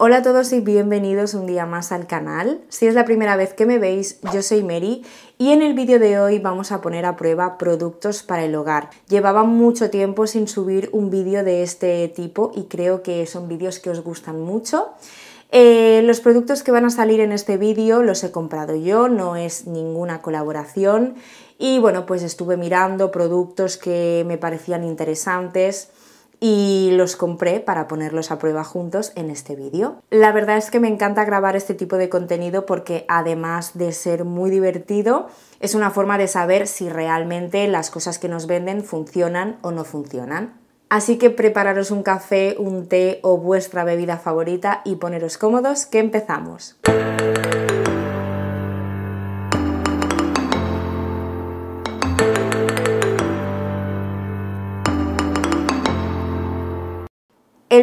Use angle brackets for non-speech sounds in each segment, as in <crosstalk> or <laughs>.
Hola a todos y bienvenidos un día más al canal. Si es la primera vez que me veis, yo soy Mary y en el vídeo de hoy vamos a poner a prueba productos para el hogar. Llevaba mucho tiempo sin subir un vídeo de este tipo y creo que son vídeos que os gustan mucho. Eh, los productos que van a salir en este vídeo los he comprado yo, no es ninguna colaboración y bueno, pues estuve mirando productos que me parecían interesantes y los compré para ponerlos a prueba juntos en este vídeo. La verdad es que me encanta grabar este tipo de contenido porque además de ser muy divertido, es una forma de saber si realmente las cosas que nos venden funcionan o no funcionan. Así que prepararos un café, un té o vuestra bebida favorita y poneros cómodos que empezamos.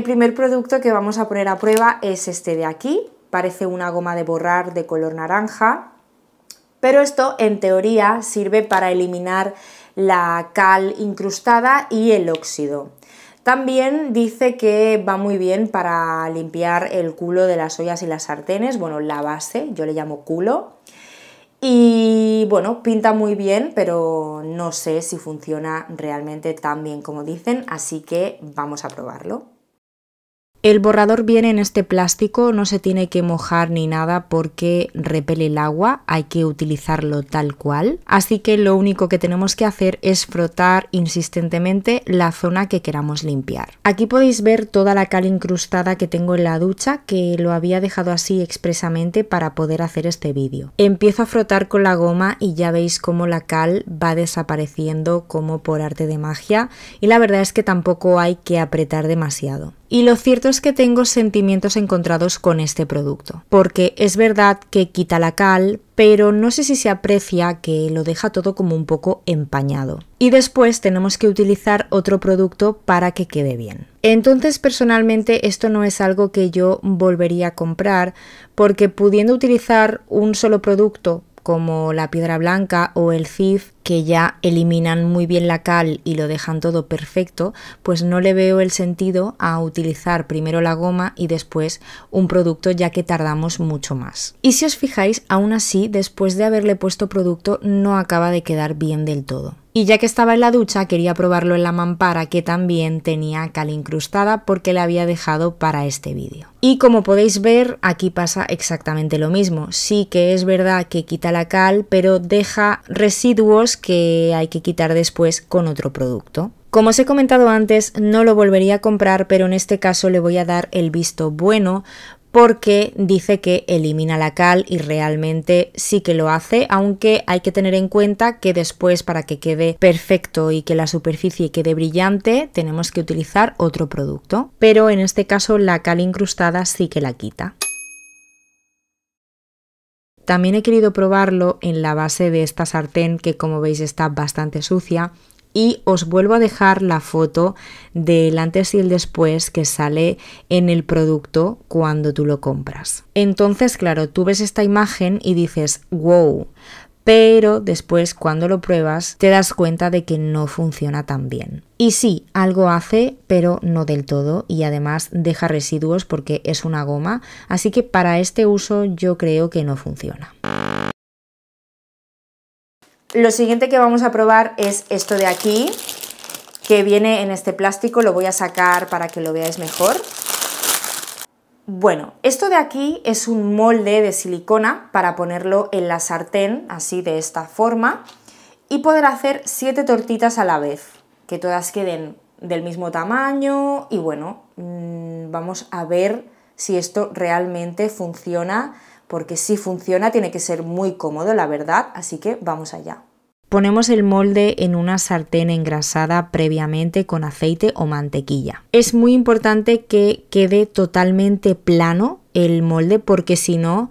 primer producto que vamos a poner a prueba es este de aquí, parece una goma de borrar de color naranja, pero esto en teoría sirve para eliminar la cal incrustada y el óxido. También dice que va muy bien para limpiar el culo de las ollas y las sartenes, bueno, la base, yo le llamo culo. Y bueno, pinta muy bien, pero no sé si funciona realmente tan bien como dicen, así que vamos a probarlo. El borrador viene en este plástico, no se tiene que mojar ni nada porque repele el agua, hay que utilizarlo tal cual. Así que lo único que tenemos que hacer es frotar insistentemente la zona que queramos limpiar. Aquí podéis ver toda la cal incrustada que tengo en la ducha, que lo había dejado así expresamente para poder hacer este vídeo. Empiezo a frotar con la goma y ya veis cómo la cal va desapareciendo como por arte de magia y la verdad es que tampoco hay que apretar demasiado. Y lo cierto es que tengo sentimientos encontrados con este producto, porque es verdad que quita la cal, pero no sé si se aprecia que lo deja todo como un poco empañado. Y después tenemos que utilizar otro producto para que quede bien. Entonces personalmente esto no es algo que yo volvería a comprar porque pudiendo utilizar un solo producto como la piedra blanca o el cif que ya eliminan muy bien la cal y lo dejan todo perfecto, pues no le veo el sentido a utilizar primero la goma y después un producto ya que tardamos mucho más. Y si os fijáis, aún así, después de haberle puesto producto no acaba de quedar bien del todo. Y ya que estaba en la ducha, quería probarlo en la mampara que también tenía cal incrustada porque la había dejado para este vídeo. Y como podéis ver, aquí pasa exactamente lo mismo. Sí que es verdad que quita la cal, pero deja residuos que hay que quitar después con otro producto. Como os he comentado antes, no lo volvería a comprar, pero en este caso le voy a dar el visto bueno porque dice que elimina la cal y realmente sí que lo hace, aunque hay que tener en cuenta que después para que quede perfecto y que la superficie quede brillante tenemos que utilizar otro producto, pero en este caso la cal incrustada sí que la quita. También he querido probarlo en la base de esta sartén que como veis está bastante sucia y os vuelvo a dejar la foto del antes y el después que sale en el producto cuando tú lo compras. Entonces, claro, tú ves esta imagen y dices, wow, pero después cuando lo pruebas te das cuenta de que no funciona tan bien. Y sí, algo hace, pero no del todo y además deja residuos porque es una goma, así que para este uso yo creo que no funciona. Lo siguiente que vamos a probar es esto de aquí, que viene en este plástico, lo voy a sacar para que lo veáis mejor. Bueno, esto de aquí es un molde de silicona para ponerlo en la sartén, así de esta forma, y poder hacer siete tortitas a la vez, que todas queden del mismo tamaño y bueno, mm, vamos a ver si esto realmente funciona porque si funciona tiene que ser muy cómodo, la verdad, así que vamos allá. Ponemos el molde en una sartén engrasada previamente con aceite o mantequilla. Es muy importante que quede totalmente plano el molde porque si no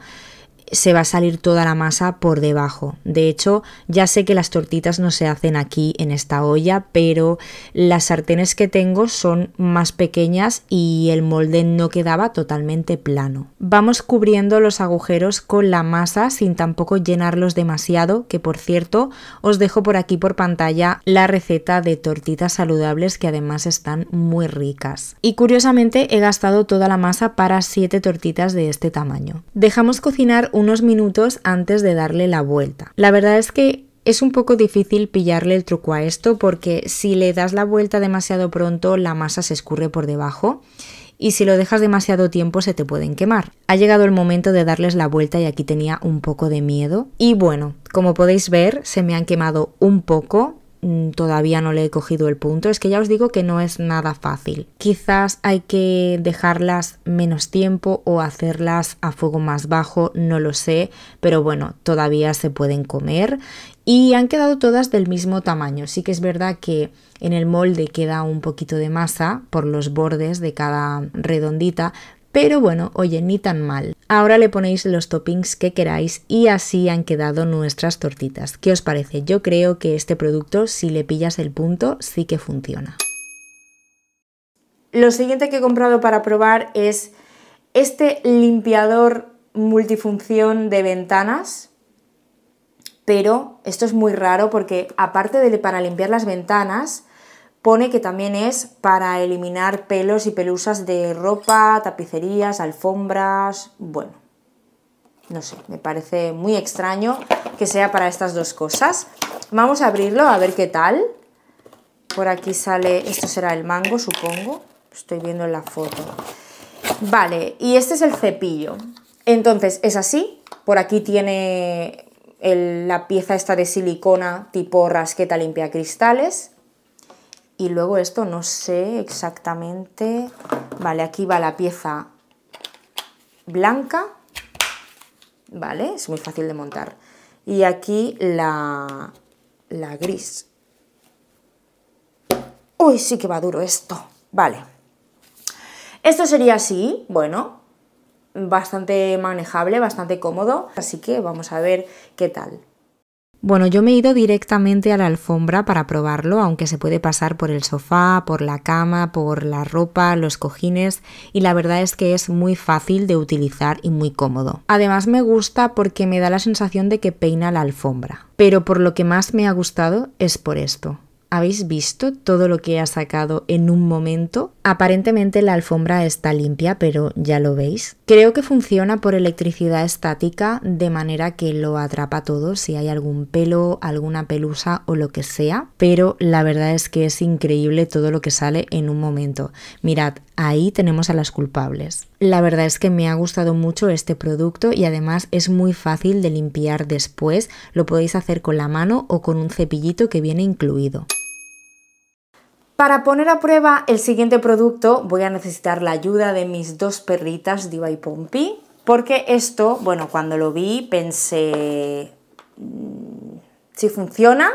se va a salir toda la masa por debajo. De hecho, ya sé que las tortitas no se hacen aquí en esta olla, pero las sartenes que tengo son más pequeñas y el molde no quedaba totalmente plano. Vamos cubriendo los agujeros con la masa sin tampoco llenarlos demasiado, que por cierto, os dejo por aquí por pantalla la receta de tortitas saludables que además están muy ricas. Y curiosamente he gastado toda la masa para 7 tortitas de este tamaño. Dejamos cocinar unos minutos antes de darle la vuelta. La verdad es que es un poco difícil pillarle el truco a esto porque si le das la vuelta demasiado pronto la masa se escurre por debajo y si lo dejas demasiado tiempo se te pueden quemar. Ha llegado el momento de darles la vuelta y aquí tenía un poco de miedo. Y bueno, como podéis ver se me han quemado un poco Mm, todavía no le he cogido el punto. Es que ya os digo que no es nada fácil. Quizás hay que dejarlas menos tiempo o hacerlas a fuego más bajo, no lo sé, pero bueno, todavía se pueden comer y han quedado todas del mismo tamaño. Sí que es verdad que en el molde queda un poquito de masa por los bordes de cada redondita, pero bueno, oye, ni tan mal. Ahora le ponéis los toppings que queráis y así han quedado nuestras tortitas. ¿Qué os parece? Yo creo que este producto, si le pillas el punto, sí que funciona. Lo siguiente que he comprado para probar es este limpiador multifunción de ventanas, pero esto es muy raro porque aparte de para limpiar las ventanas, pone que también es para eliminar pelos y pelusas de ropa, tapicerías, alfombras, bueno, no sé, me parece muy extraño que sea para estas dos cosas. Vamos a abrirlo a ver qué tal. Por aquí sale, esto será el mango supongo, estoy viendo en la foto. Vale, y este es el cepillo. Entonces, es así, por aquí tiene la pieza esta de silicona tipo rasqueta limpia cristales y luego esto no sé exactamente... Vale, aquí va la pieza blanca, ¿vale? Es muy fácil de montar. Y aquí la, la gris. Uy, sí que va duro esto. Vale. Esto sería así, bueno, bastante manejable, bastante cómodo. Así que vamos a ver qué tal. Bueno, yo me he ido directamente a la alfombra para probarlo, aunque se puede pasar por el sofá, por la cama, por la ropa, los cojines y la verdad es que es muy fácil de utilizar y muy cómodo. Además me gusta porque me da la sensación de que peina la alfombra, pero por lo que más me ha gustado es por esto. ¿Habéis visto todo lo que ha sacado en un momento? Aparentemente la alfombra está limpia, pero ya lo veis. Creo que funciona por electricidad estática de manera que lo atrapa todo, si hay algún pelo, alguna pelusa o lo que sea, pero la verdad es que es increíble todo lo que sale en un momento. Mirad, ahí tenemos a las culpables. La verdad es que me ha gustado mucho este producto y además es muy fácil de limpiar después, lo podéis hacer con la mano o con un cepillito que viene incluido. Para poner a prueba el siguiente producto voy a necesitar la ayuda de mis dos perritas Diva y Pompi, porque esto, bueno, cuando lo vi pensé, mm, si funciona,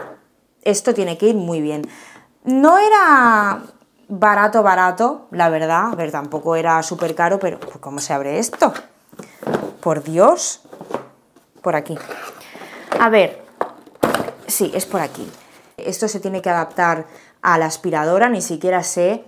esto tiene que ir muy bien. No era barato, barato, la verdad, a ver, tampoco era súper caro, pero ¿cómo se abre esto? Por Dios, por aquí. A ver, sí, es por aquí. Esto se tiene que adaptar a la aspiradora, ni siquiera sé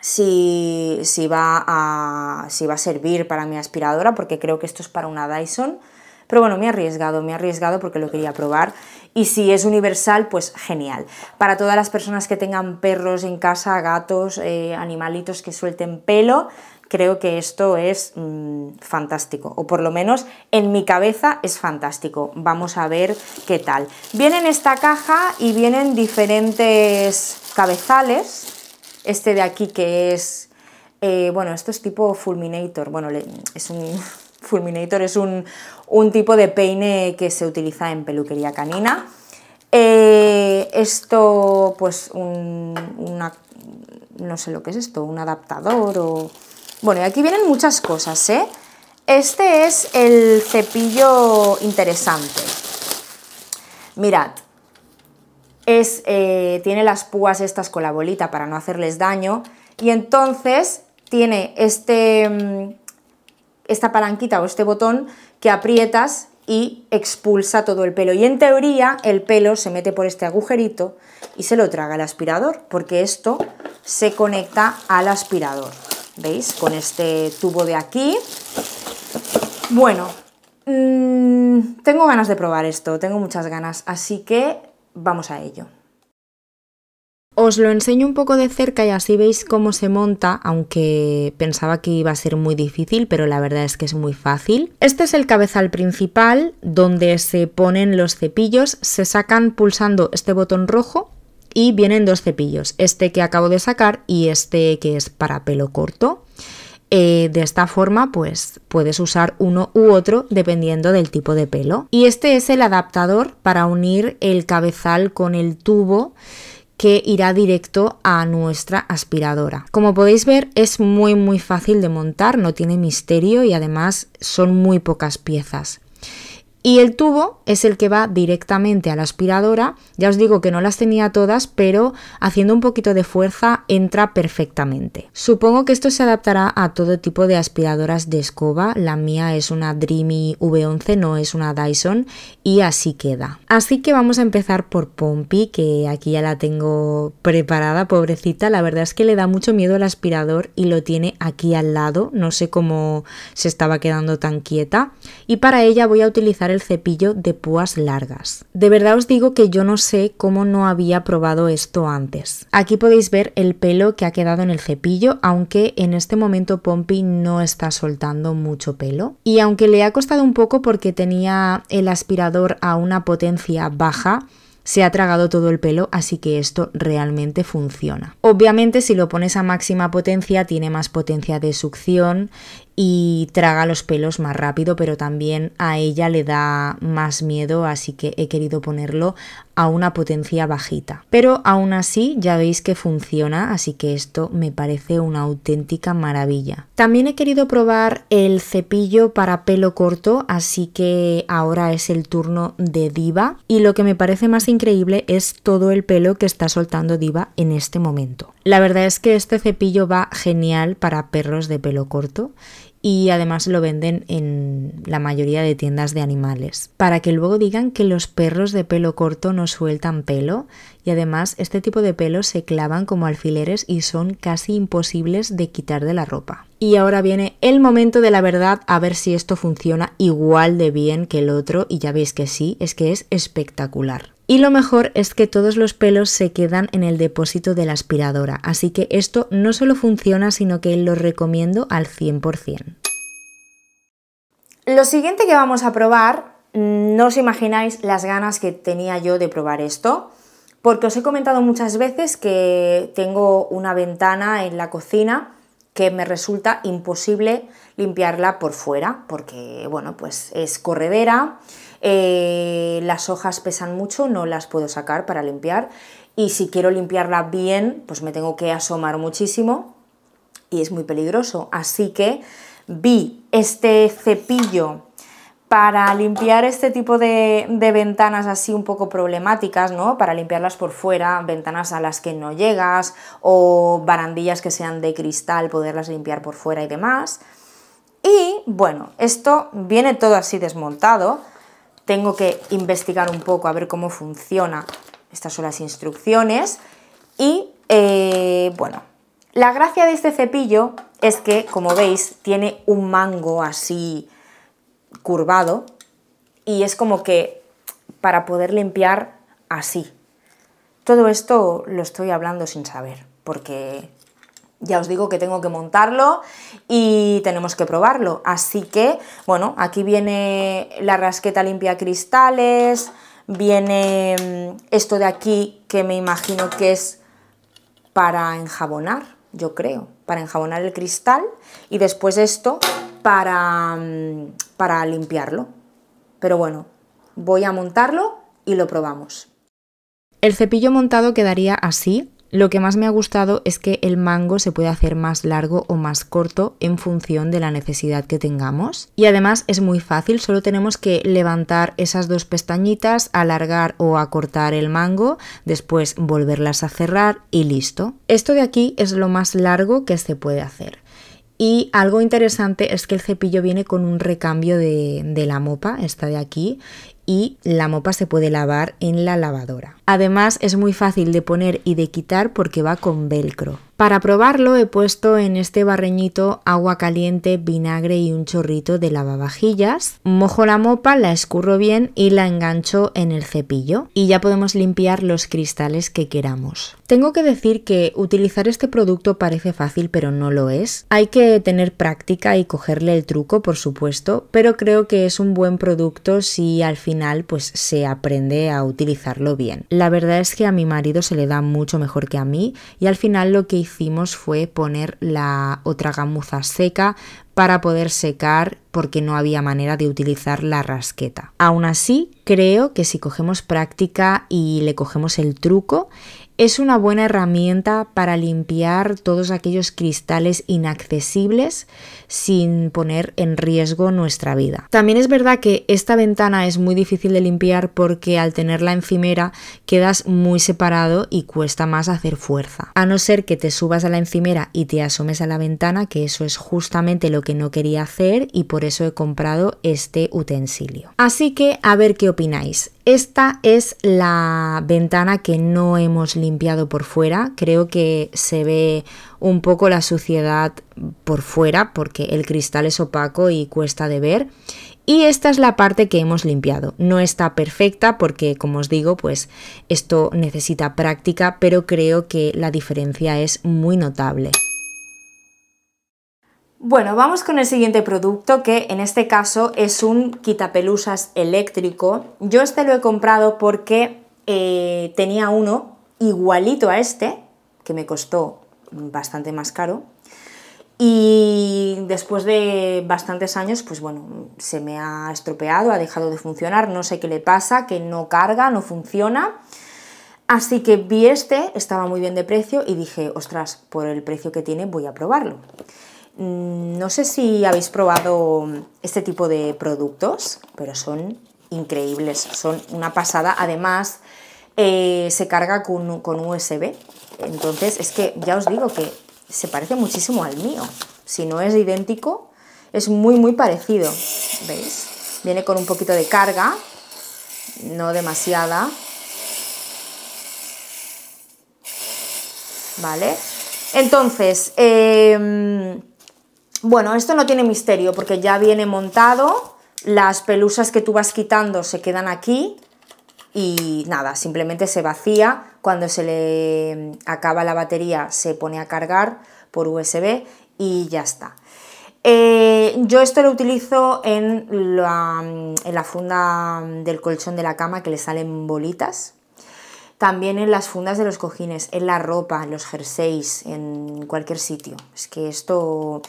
si, va a, si va a servir para mi aspiradora, porque creo que esto es para una Dyson. Pero bueno, me he arriesgado, me he arriesgado porque lo quería probar. Y si es universal, pues genial. Para todas las personas que tengan perros en casa, gatos, eh, animalitos que suelten pelo, creo que esto es mm, fantástico, o por lo menos en mi cabeza es fantástico. Vamos a ver qué tal. vienen esta caja y vienen diferentes cabezales, este de aquí que es, eh, bueno, esto es tipo Fulminator, bueno, es un... <laughs> Fulminator es un, tipo de peine que se utiliza en peluquería canina. Eh, esto, pues, un, no sé lo que es esto, un adaptador o... Bueno, y aquí vienen muchas cosas, ¿eh? Este es el cepillo interesante. Mirad, eh, tiene las púas estas con la bolita para no hacerles daño y entonces tiene este, mm, esta palanquita o este botón que aprietas y expulsa todo el pelo. Y en teoría el pelo se mete por este agujerito y se lo traga el aspirador, porque esto se conecta al aspirador. ¿Veis? Con este tubo de aquí. Bueno, mm, tengo ganas de probar esto, tengo muchas ganas, así que Vamos a ello. Os lo enseño un poco de cerca y así veis cómo se monta, aunque pensaba que iba a ser muy difícil, pero la verdad es que es muy fácil. Este es el cabezal principal donde se ponen los cepillos, se sacan pulsando este botón rojo y vienen dos cepillos, este que acabo de sacar y este que es para pelo corto. Eh, de esta forma, pues puedes usar uno u otro dependiendo del tipo de pelo. Y este es el adaptador para unir el cabezal con el tubo que irá directo a nuestra aspiradora. Como podéis ver es muy muy fácil de montar, no tiene misterio y además son muy pocas piezas. Y el tubo es el que va directamente a la aspiradora. Ya os digo que no las tenía todas, pero haciendo un poquito de fuerza entra perfectamente. Supongo que esto se adaptará a todo tipo de aspiradoras de escoba. La mía es una Dreamy V11, no es una Dyson y así queda. Así que vamos a empezar por Pompi, que aquí ya la tengo preparada, pobrecita. La verdad es que le da mucho miedo el aspirador y lo tiene aquí al lado. No sé cómo se estaba quedando tan quieta. Y para ella voy a utilizar el cepillo de púas largas. De verdad os digo que yo no sé cómo no había probado esto antes. Aquí podéis ver el pelo que ha quedado en el cepillo, aunque en este momento Pompi no está soltando mucho pelo. Y aunque le ha costado un poco porque tenía el aspirador a una potencia baja, se ha tragado todo el pelo, así que esto realmente funciona. Obviamente si lo pones a máxima potencia tiene más potencia de succión y traga los pelos más rápido, pero también a ella le da más miedo, así que he querido ponerlo a una potencia bajita. Pero aún así ya veis que funciona, así que esto me parece una auténtica maravilla. También he querido probar el cepillo para pelo corto, así que ahora es el turno de Diva y lo que me parece más increíble es todo el pelo que está soltando Diva en este momento. La verdad es que este cepillo va genial para perros de pelo corto y además lo venden en la mayoría de tiendas de animales. Para que luego digan que los perros de pelo corto no sueltan pelo y además este tipo de pelos se clavan como alfileres y son casi imposibles de quitar de la ropa. Y ahora viene el momento de la verdad a ver si esto funciona igual de bien que el otro y ya veis que sí, es que es espectacular. Y lo mejor es que todos los pelos se quedan en el depósito de la aspiradora, así que esto no solo funciona, sino que lo recomiendo al 100%. Lo siguiente que vamos a probar, no os imagináis las ganas que tenía yo de probar esto, porque os he comentado muchas veces que tengo una ventana en la cocina que me resulta imposible limpiarla por fuera, porque bueno, pues es corredera, eh, las hojas pesan mucho, no las puedo sacar para limpiar y si quiero limpiarla bien, pues me tengo que asomar muchísimo y es muy peligroso. Así que vi este cepillo para limpiar este tipo de, de, ventanas así un poco problemáticas, ¿no? Para limpiarlas por fuera, ventanas a las que no llegas o barandillas que sean de cristal, poderlas limpiar por fuera y demás. Y bueno, esto viene todo así desmontado, tengo que investigar un poco a ver cómo funciona. Estas son las instrucciones. Y eh, bueno, la gracia de este cepillo es que, como veis, tiene un mango así curvado y es como que para poder limpiar así. Todo esto lo estoy hablando sin saber, porque ya os digo que tengo que montarlo y tenemos que probarlo. Así que, bueno, aquí viene la rasqueta limpia cristales, viene mm, esto de aquí que me imagino que es para enjabonar, yo creo, para enjabonar el cristal y después esto para, mm, para limpiarlo. Pero bueno, voy a montarlo y lo probamos. El cepillo montado quedaría así, lo que más me ha gustado es que el mango se puede hacer más largo o más corto en función de la necesidad que tengamos. Y además es muy fácil, solo tenemos que levantar esas dos pestañitas, alargar o acortar el mango, después volverlas a cerrar y listo. Esto de aquí es lo más largo que se puede hacer. Y algo interesante es que el cepillo viene con un recambio de, la mopa, esta de aquí, y la mopa se puede lavar en la lavadora. Además es muy fácil de poner y de quitar porque va con velcro. Para probarlo he puesto en este barreñito agua caliente, vinagre y un chorrito de lavavajillas. Mojo la mopa, la escurro bien y la engancho en el cepillo. Y ya podemos limpiar los cristales que queramos. Tengo que decir que utilizar este producto parece fácil pero no lo es. Hay que tener práctica y cogerle el truco por supuesto, pero creo que es un buen producto si al final pues se aprende a utilizarlo bien. La verdad es que a mi marido se le da mucho mejor que a mí y al final lo que hicimos fue poner la otra gamuza seca para poder secar porque no había manera de utilizar la rasqueta. Aún así, creo que si cogemos práctica y le cogemos el truco, es una buena herramienta para limpiar todos aquellos cristales inaccesibles sin poner en riesgo nuestra vida. También es verdad que esta ventana es muy difícil de limpiar porque al tener la encimera quedas muy separado y cuesta más hacer fuerza. A no ser que te subas a la encimera y te asomes a la ventana, que eso es justamente lo que no quería hacer y por eso he comprado este utensilio. Así que a ver qué opináis. Esta es la ventana que no hemos limpiado limpiado por fuera. Creo que se ve un poco la suciedad por fuera porque el cristal es opaco y cuesta de ver. Y esta es la parte que hemos limpiado. No está perfecta porque, como os digo, pues esto necesita práctica, pero creo que la diferencia es muy notable. Bueno, vamos con el siguiente producto que en este caso es un quitapelusas eléctrico. Yo este lo he comprado porque eh, tenía uno igualito a este, que me costó bastante más caro. Y después de bastantes años, pues bueno, se me ha estropeado, ha dejado de funcionar, no sé qué le pasa, que no carga, no funciona. Así que vi este, estaba muy bien de precio y dije, ostras, por el precio que tiene voy a probarlo. Mm, no sé si habéis probado este tipo de productos, pero son increíbles, son una pasada. Además, eh, se carga con, USB. Entonces, es que ya os digo que se parece muchísimo al mío. Si no es idéntico, es muy, muy parecido. ¿Veis? Viene con un poquito de carga, no demasiada. ¿Vale? Entonces, em, bueno, esto no tiene misterio porque ya viene montado. Las pelusas que tú vas quitando se quedan aquí y nada, simplemente se vacía, cuando se le mm, acaba la batería se pone a cargar por USB y ya está. Eh, yo esto lo utilizo en la, mm, funda mm, del colchón de la cama que le salen bolitas, también en las fundas de los cojines, en la ropa, en los jerseys, en cualquier sitio. Es que esto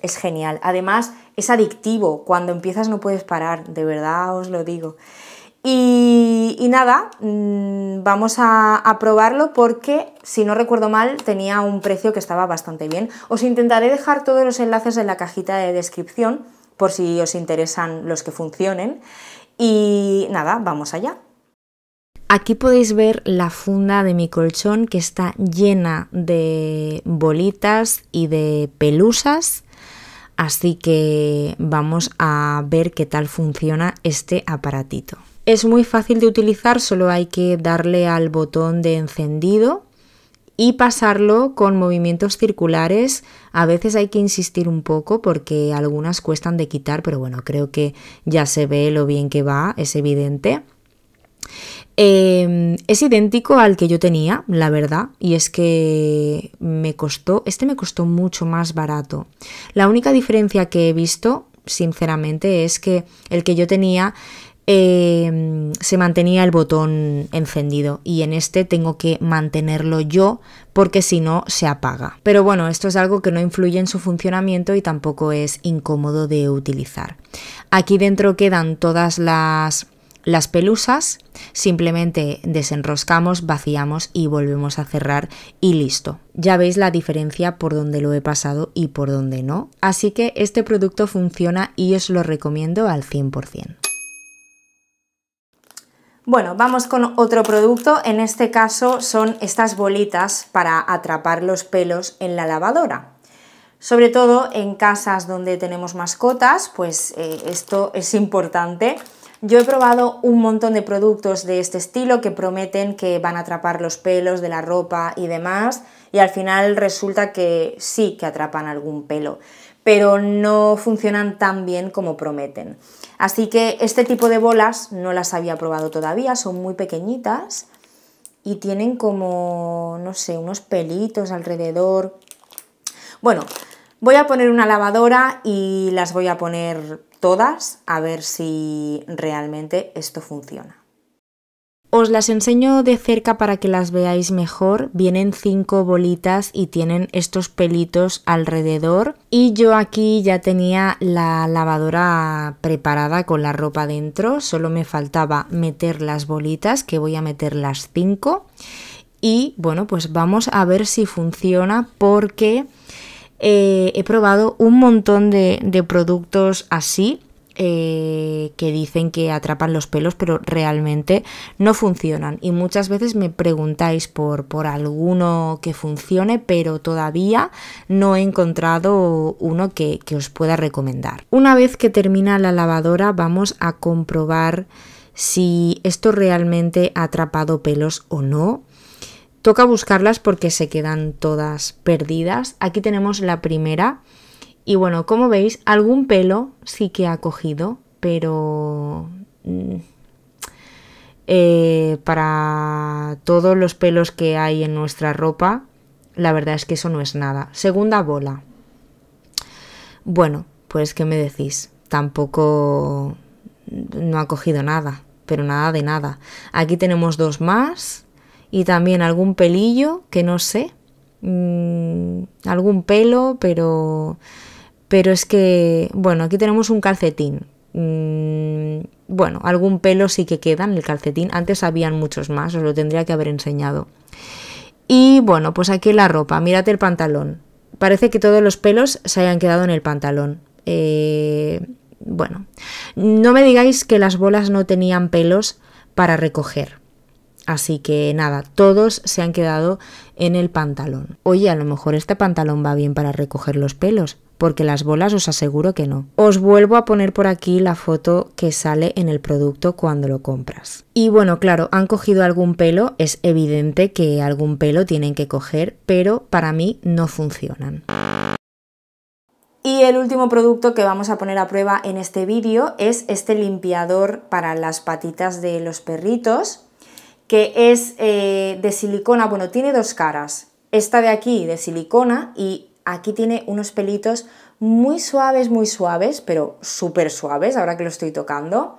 es genial. Además, es adictivo. Cuando empiezas no puedes parar, de verdad os lo digo. Y, nada, mm, vamos a, probarlo porque, si no recuerdo mal, tenía un precio que estaba bastante bien. Os intentaré dejar todos los enlaces en la cajita de descripción por si os interesan los que funcionen. Y nada, vamos allá. Aquí podéis ver la funda de mi colchón que está llena de bolitas y de pelusas. Así que vamos a ver qué tal funciona este aparatito. Es muy fácil de utilizar, solo hay que darle al botón de encendido y pasarlo con movimientos circulares. A veces hay que insistir un poco porque algunas cuestan de quitar, pero bueno, creo que ya se ve lo bien que va, es evidente. Eh, es idéntico al que yo tenía, la verdad, y es que me costó, este me costó mucho más barato. La única diferencia que he visto, sinceramente, es que el que yo tenía eh, se mantenía el botón encendido y en este tengo que mantenerlo yo porque si no se apaga. Pero bueno, esto es algo que no influye en su funcionamiento y tampoco es incómodo de utilizar. Aquí dentro quedan todas las las pelusas, simplemente desenroscamos, vaciamos y volvemos a cerrar y listo. Ya veis la diferencia por donde lo he pasado y por donde no. Así que este producto funciona y os lo recomiendo al 100%. Bueno, vamos con otro producto, en este caso son estas bolitas para atrapar los pelos en la lavadora. Sobre todo en casas donde tenemos mascotas, pues eh, esto es importante. Yo he probado un montón de productos de este estilo que prometen que van a atrapar los pelos de la ropa y demás, y al final resulta que sí que atrapan algún pelo, pero no funcionan tan bien como prometen. Así que este tipo de bolas no las había probado todavía, son muy pequeñitas y tienen como, no sé, unos pelitos alrededor. Bueno, voy a poner una lavadora y las voy a poner todas a ver si realmente esto funciona. Os las enseño de cerca para que las veáis mejor. Vienen cinco bolitas y tienen estos pelitos alrededor. Y yo aquí ya tenía la lavadora preparada con la ropa dentro. Solo me faltaba meter las bolitas, que voy a meter las cinco. Y bueno, pues vamos a ver si funciona porque eh, he probado un montón de, de productos así eh, que dicen que atrapan los pelos, pero realmente no funcionan. Y muchas veces me preguntáis por, alguno que funcione, pero todavía no he encontrado uno que, que os pueda recomendar. Una vez que termina la lavadora, vamos a comprobar si esto realmente ha atrapado pelos o no. Toca buscarlas porque se quedan todas perdidas. Aquí tenemos la primera y bueno, como veis, algún pelo sí que ha cogido, pero... Mm, eh, para todos los pelos que hay en nuestra ropa, la verdad es que eso no es nada. Segunda bola. Bueno, pues ¿qué me decís? Tampoco no ha cogido nada, pero nada de nada. Aquí tenemos dos más y también algún pelillo que no sé. Mm, algún pelo, pero pero es que, bueno, aquí tenemos un calcetín. Mm, bueno, algún pelo sí que queda en el calcetín. Antes habían muchos más, os lo tendría que haber enseñado. Y bueno, pues aquí la ropa. Mírate el pantalón. Parece que todos los pelos se hayan quedado en el pantalón. Eh, bueno, no me digáis que las bolas no tenían pelos para recoger. Así que nada, todos se han quedado en el pantalón. Oye, a lo mejor este pantalón va bien para recoger los pelos, porque las bolas os aseguro que no. Os vuelvo a poner por aquí la foto que sale en el producto cuando lo compras. Y bueno, claro, han cogido algún pelo, es evidente que algún pelo tienen que coger, pero para mí no funcionan. Y el último producto que vamos a poner a prueba en este vídeo es este limpiador para las patitas de los perritos, que es eh, de silicona, bueno, tiene dos caras. Esta de aquí de silicona y aquí tiene unos pelitos muy suaves, muy suaves, pero súper suaves, ahora que lo estoy tocando.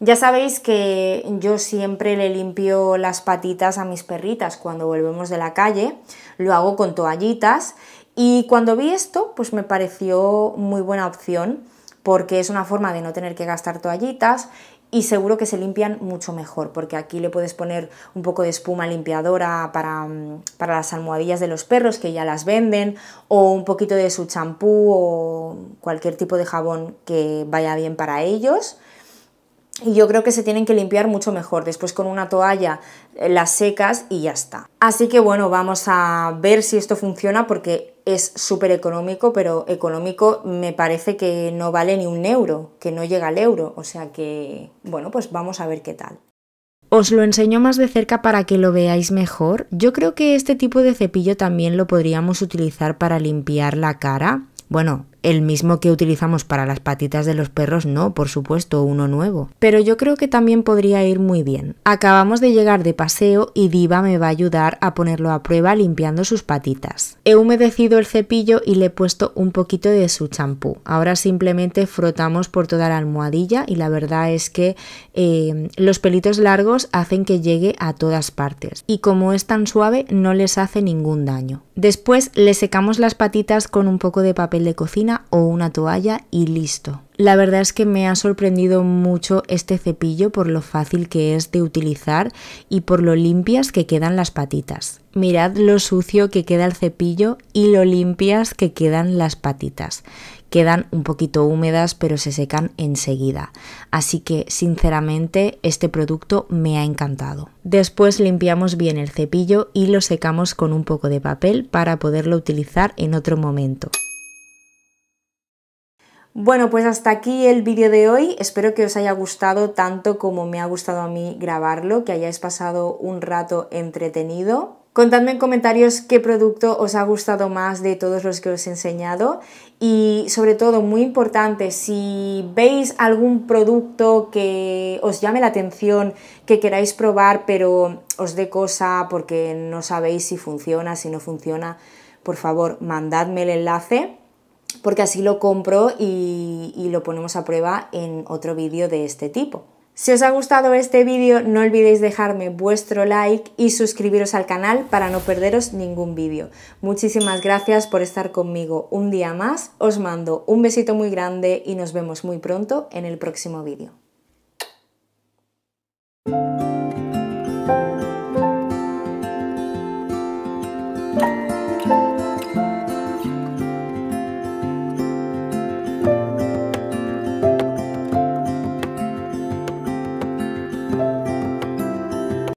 Ya sabéis que yo siempre le limpio las patitas a mis perritas cuando volvemos de la calle, lo hago con toallitas y cuando vi esto pues me pareció muy buena opción porque es una forma de no tener que gastar toallitas y seguro que se limpian mucho mejor, porque aquí le puedes poner un poco de espuma limpiadora mm, para, las almohadillas de los perros que ya las venden, o un poquito de su champú o cualquier tipo de jabón que vaya bien para ellos. Y yo creo que se tienen que limpiar mucho mejor. Después con una toalla eh, las secas y ya está. Así que bueno, vamos a ver si esto funciona porque es súper económico, pero económico me parece que no vale ni un euro, que no llega al euro, o sea que, bueno, pues vamos a ver qué tal. Os lo enseño más de cerca para que lo veáis mejor. Yo creo que este tipo de cepillo también lo podríamos utilizar para limpiar la cara. Bueno, el mismo que utilizamos para las patitas de los perros, no, por supuesto, uno nuevo. Pero yo creo que también podría ir muy bien. Acabamos de llegar de paseo y Diva me va a ayudar a ponerlo a prueba limpiando sus patitas. He humedecido el cepillo y le he puesto un poquito de su champú. Ahora simplemente frotamos por toda la almohadilla y la verdad es que eh, los pelitos largos hacen que llegue a todas partes. Y como es tan suave, no les hace ningún daño. Después le secamos las patitas con un poco de papel de cocina o una toalla y listo. La verdad es que me ha sorprendido mucho este cepillo por lo fácil que es de utilizar y por lo limpias que quedan las patitas. Mirad lo sucio que queda el cepillo y lo limpias que quedan las patitas. Quedan un poquito húmedas pero se secan enseguida. Así que sinceramente este producto me ha encantado. Después limpiamos bien el cepillo y lo secamos con un poco de papel para poderlo utilizar en otro momento. Bueno, pues hasta aquí el vídeo de hoy. Espero que os haya gustado tanto como me ha gustado a mí grabarlo, que hayáis pasado un rato entretenido. Contadme en comentarios qué producto os ha gustado más de todos los que os he enseñado y sobre todo, muy importante, si veis algún producto que os llame la atención, que queráis probar pero os dé cosa porque no sabéis si funciona, si no funciona, por favor, mandadme el enlace porque así lo compro y, lo ponemos a prueba en otro vídeo de este tipo. Si os ha gustado este vídeo no olvidéis dejarme vuestro like y suscribiros al canal para no perderos ningún vídeo. Muchísimas gracias por estar conmigo un día más, os mando un besito muy grande y nos vemos muy pronto en el próximo vídeo.